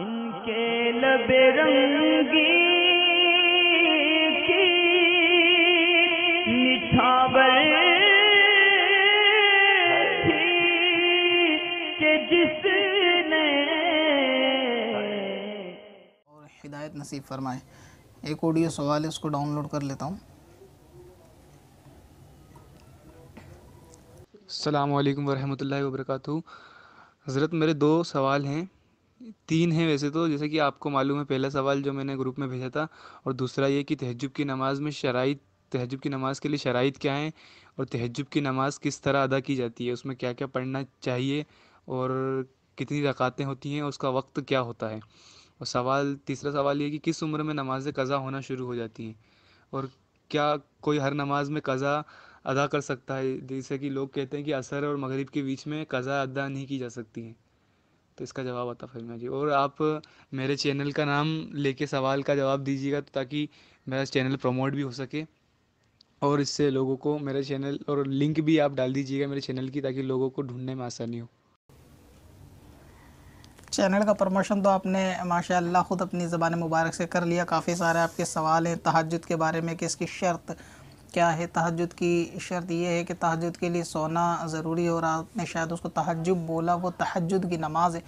ان کے لب رنگی کی میٹھا کہ جس نے اور ہدایت نصیب فرمائے ایک آڈیو سوال ہے اس کو ڈاؤن لوڈ کر لیتا ہوں السلام علیکم ورحمۃ اللہ وبرکاتہ حضرت میرے دو سوال ہیں تین ہیں ویسے تو جیسے کہ آپ کو معلوم ہے پہلا سوال جو میں نے گروپ میں بھیجا تھا اور دوسرا یہ کہ تہجب کی نماز میں شرائط تہجب کی نماز کے لیے شرائط کیا ہیں اور تہجب کی نماز کس طرح ادا کی جاتی ہے اس میں کیا کیا پڑھنا چاہیے اور کتنی رکعتیں ہوتی ہیں اور اس کا وقت کیا ہوتا ہے اور سوال تیسرا سوال یہ کہ کس عمر میں نماز قضا ہونا شروع ہو جاتی ہیں اور کیا کوئی ہر نماز میں قضا ادا کر سکتا ہے جیسے کہ لوگ کہتے ہیں کہ عصر اور مغرب کے بیچ میں قضا ادا نہیں کی جا سکتی ہیں تو اس کا جواب آتا فلم جی اور آپ میرے چینل کا نام لے کے سوال کا جواب دیجیے گا تاکہ میرا چینل پروموٹ بھی ہو سکے اور اس سے لوگوں کو میرے چینل اور لنک بھی آپ ڈال دیجیے گا میرے چینل کی تاکہ لوگوں کو ڈھونڈنے میں آسانی ہو چینل کا پرموشن تو آپ نے ماشاء اللہ خود اپنی زبان مبارک سے کر لیا کافی سارے آپ کے سوال ہیں تحجد کے بارے میں کہ اس کی شرط کیا ہے تحجد کی شرط یہ ہے کہ تحجد کے لیے سونا ضروری ہو رہا آپ نے شاید اس کو تحجب بولا وہ تحجد کی نماز ہے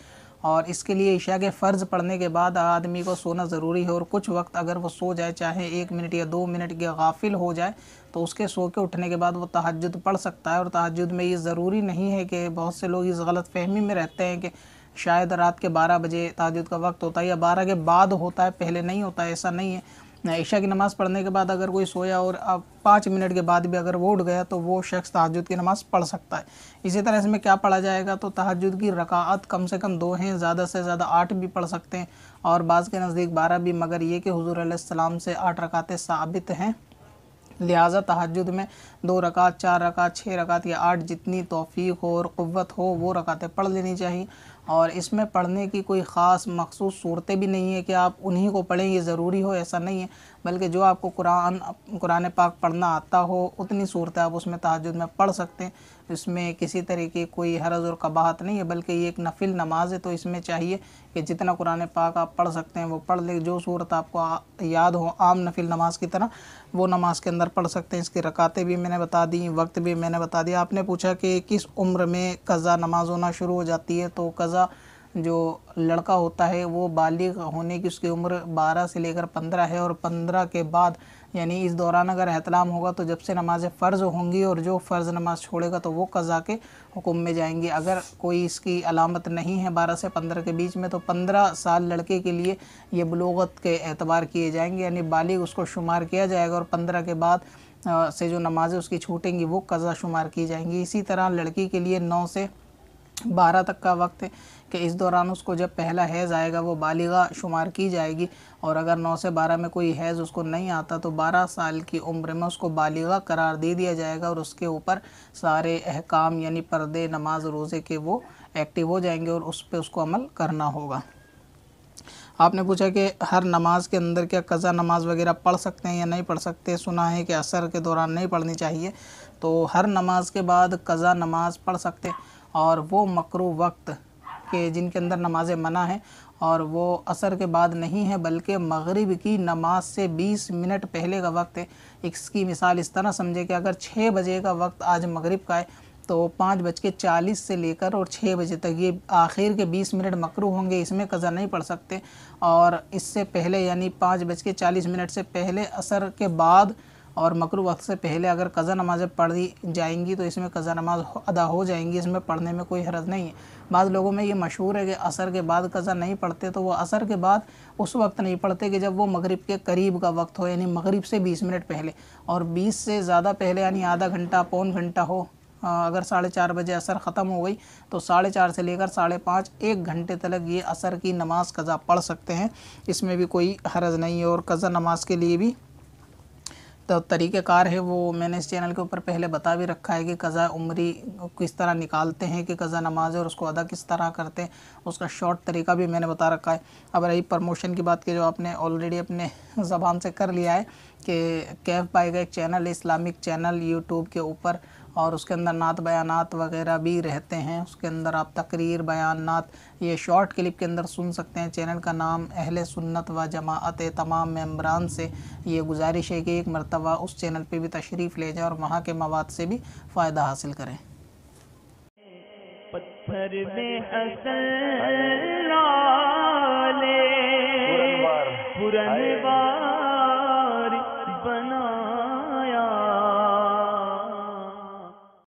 اور اس کے لیے عشاء کے فرض پڑھنے کے بعد آدمی کو سونا ضروری ہے اور کچھ وقت اگر وہ سو جائے چاہے ایک منٹ یا دو منٹ کے غافل ہو جائے تو اس کے سو کے اٹھنے کے بعد وہ تحجد پڑھ سکتا ہے اور تحجد میں یہ ضروری نہیں ہے کہ بہت سے لوگ اس غلط فہمی میں رہتے ہیں کہ شاید رات کے بارہ بجے تحجد کا وقت ہوتا ہے یا بارہ کے بعد ہوتا ہے پہلے نہیں ہوتا ہے ایسا نہیں ہے عشاء کی نماز پڑھنے کے بعد اگر کوئی سویا اور پانچ منٹ کے بعد بھی اگر وہ اٹھ گیا تو وہ شخص تحجد کی نماز پڑھ سکتا ہے اسی طرح اس میں کیا پڑھا جائے گا تو تحجد کی رکاعت کم سے کم دو ہیں زیادہ سے زیادہ آٹھ بھی پڑھ سکتے ہیں اور بعض کے نزدیک بارہ بھی مگر یہ کہ حضور علیہ السلام سے آٹھ رکعتیں ثابت ہیں لہٰذا تحجد میں دو رکعت چار رکعت چھ رکعت یا آٹھ جتنی توفیق ہو اور قوت ہو وہ رکعتیں پڑھ لینی چاہیے اور اس میں پڑھنے کی کوئی خاص مخصوص صورتیں بھی نہیں ہیں کہ آپ انہی کو پڑھیں یہ ضروری ہو ایسا نہیں ہے بلکہ جو آپ کو قرآن قرآن پاک پڑھنا آتا ہو اتنی صورت آپ اس میں تحجد میں پڑھ سکتے ہیں اس میں کسی طرح کی کوئی حرض اور قباحت نہیں ہے بلکہ یہ ایک نفل نماز ہے تو اس میں چاہیے کہ جتنا قرآن پاک آپ پڑھ سکتے ہیں وہ پڑھ لیں جو صورت آپ کو یاد ہو عام نفل نماز کی طرح وہ نماز کے اندر پڑھ سکتے ہیں اس کی رکاتیں بھی میں نے بتا دی وقت بھی میں نے بتا دیا آپ نے پوچھا کہ کس عمر میں قضا نماز ہونا شروع ہو جاتی ہے تو قضا جو لڑکا ہوتا ہے وہ بالغ ہونے کی اس کی عمر بارہ سے لے کر پندرہ ہے اور پندرہ کے بعد یعنی اس دوران اگر احتلام ہوگا تو جب سے نمازیں فرض ہوں گی اور جو فرض نماز چھوڑے گا تو وہ قضا کے حکم میں جائیں گے اگر کوئی اس کی علامت نہیں ہے بارہ سے پندرہ کے بیچ میں تو پندرہ سال لڑکے کے لیے یہ بلوغت کے اعتبار کیے جائیں گے یعنی بالغ اس کو شمار کیا جائے گا اور پندرہ کے بعد سے جو نمازیں اس کی چھوٹیں گی وہ قضا شمار کی جائیں گی اسی طرح لڑکی کے لیے نو سے بارہ تک کا وقت ہے کہ اس دوران اس کو جب پہلا حیض آئے گا وہ بالغہ شمار کی جائے گی اور اگر نو سے بارہ میں کوئی حیض اس کو نہیں آتا تو بارہ سال کی عمر میں اس کو بالغہ قرار دے دیا جائے گا اور اس کے اوپر سارے احکام یعنی پردے نماز روزے کے وہ ایکٹیو ہو جائیں گے اور اس پہ اس کو عمل کرنا ہوگا آپ نے پوچھا کہ ہر نماز کے اندر کیا قضا نماز وغیرہ پڑھ سکتے ہیں یا نہیں پڑھ سکتے سنا ہے کہ اثر کے دوران نہیں پڑھنی چاہیے تو ہر نماز کے بعد قضا نماز پڑھ سکتے ہیں اور وہ مکرو وقت کے جن کے اندر نماز منع ہیں اور وہ عصر کے بعد نہیں ہے بلکہ مغرب کی نماز سے بیس منٹ پہلے کا وقت ہے اس کی مثال اس طرح سمجھے کہ اگر چھ بجے کا وقت آج مغرب کا ہے تو پانچ بج کے چالیس سے لے کر اور چھ بجے تک یہ آخر کے بیس منٹ مکرو ہوں گے اس میں قضا نہیں پڑ سکتے اور اس سے پہلے یعنی پانچ بج کے چالیس منٹ سے پہلے عصر کے بعد اور مکرو وقت سے پہلے اگر قضا نمازیں پڑھ دی جائیں گی تو اس میں قضا نماز ادا ہو جائیں گی اس میں پڑھنے میں کوئی حرض نہیں ہے بعض لوگوں میں یہ مشہور ہے کہ عصر کے بعد قضا نہیں پڑھتے تو وہ عصر کے بعد اس وقت نہیں پڑھتے کہ جب وہ مغرب کے قریب کا وقت ہو یعنی مغرب سے بیس منٹ پہلے اور بیس سے زیادہ پہلے یعنی آدھا گھنٹہ پون گھنٹہ ہو اگر ساڑھے چار بجے اثر ختم ہو گئی تو ساڑھے چار سے لے کر ساڑھے پانچ ایک گھنٹے تلک یہ اثر کی نماز قضا پڑھ سکتے ہیں اس میں بھی کوئی حرض نہیں ہے اور قضا نماز کے لیے بھی طریقہ کار ہے وہ میں نے اس چینل کے اوپر پہلے بتا بھی رکھا ہے کہ قضاء عمری کس طرح نکالتے ہیں کہ قضاء نماز ہے اور اس کو ادا کس طرح کرتے ہیں اس کا شارٹ طریقہ بھی میں نے بتا رکھا ہے اب رہی پرموشن کی بات کہ جو آپ نے آلریڈی اپنے زبان سے کر لیا ہے کہ کیف پائے گا ایک چینل اسلامک چینل یوٹیوب کے اوپر اور اس کے اندر نعت بیانات وغیرہ بھی رہتے ہیں اس کے اندر آپ تقریر بیانات یہ شارٹ کلپ کے اندر سن سکتے ہیں چینل کا نام اہل سنت و جماعت تمام ممبران سے یہ گزارش ہے کہ ایک مرتبہ اس چینل پہ بھی تشریف لے جائیں اور وہاں کے مواد سے بھی فائدہ حاصل کریں پتھر حسن لالے